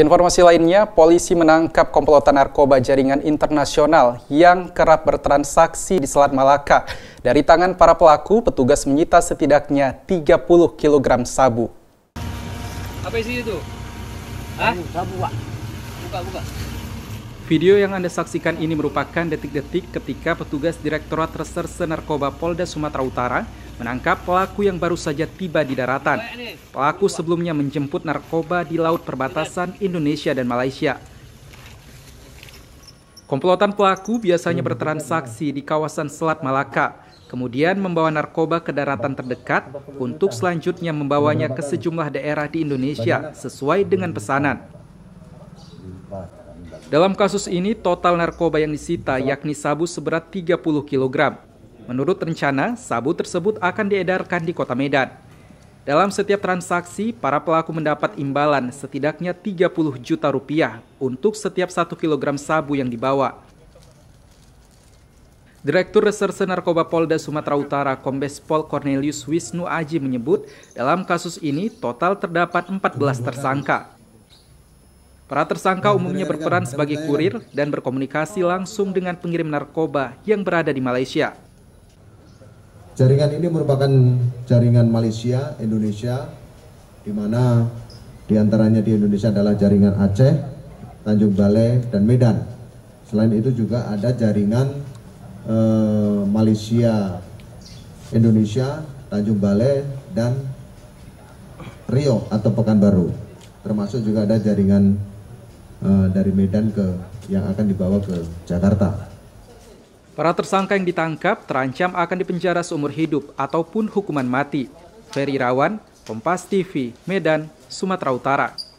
Informasi lainnya, polisi menangkap komplotan narkoba jaringan internasional yang kerap bertransaksi di Selat Malaka. Dari tangan para pelaku, petugas menyita setidaknya 30 kg sabu. Apa isi itu? Hah? Sabu, Pak. Buka, buka. Video yang Anda saksikan ini merupakan detik-detik ketika petugas Direktorat Reserse Narkoba Polda Sumatera Utara menangkap pelaku yang baru saja tiba di daratan. Pelaku sebelumnya menjemput narkoba di laut perbatasan Indonesia dan Malaysia. Komplotan pelaku biasanya bertransaksi di kawasan Selat Malaka, kemudian membawa narkoba ke daratan terdekat untuk selanjutnya membawanya ke sejumlah daerah di Indonesia sesuai dengan pesanan. Dalam kasus ini, total narkoba yang disita yakni sabu seberat 30 kg. Menurut rencana, sabu tersebut akan diedarkan di kota Medan. Dalam setiap transaksi, para pelaku mendapat imbalan setidaknya 30 juta rupiah untuk setiap 1 kilogram sabu yang dibawa. Direktur Reserse Narkoba Polda Sumatera Utara Kombes Pol Cornelius Wisnu Aji menyebut, dalam kasus ini total terdapat 14 tersangka. Para tersangka umumnya berperan sebagai kurir dan berkomunikasi langsung dengan pengirim narkoba yang berada di Malaysia. Jaringan ini merupakan jaringan Malaysia, Indonesia, di mana diantaranya di Indonesia adalah jaringan Aceh, Tanjung Balai, dan Medan. Selain itu juga ada jaringan eh, Malaysia, Indonesia, Tanjung Balai, dan Rio atau Pekanbaru. Termasuk juga ada jaringan eh, dari Medan ke yang akan dibawa ke Jakarta. Para tersangka yang ditangkap terancam akan dipenjara seumur hidup ataupun hukuman mati. Ferry Rawan, Kompas TV, Medan, Sumatera Utara.